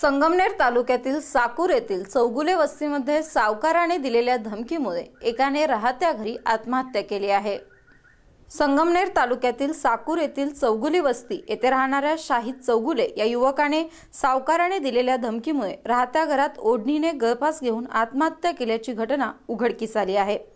संगमनेर तालुक्यातील साकूर येथील चौगुले वस्तीमध्ये सावकाराने दिलेल्या धमकीमुळे एकाने राहत्या घरी आत्महत्या केली आहे संगमनेर तालुक्यातील साकूर येथील चौगुली वस्ती येथे राहणाऱ्या शाहिद चौगुले या युवकाने सावकाराने दिलेल्या धमकीमुळे राहत्या घरात ओढणीने गळफास घेऊन आत्महत्या केल्याची घटना उघडकीस आली आहे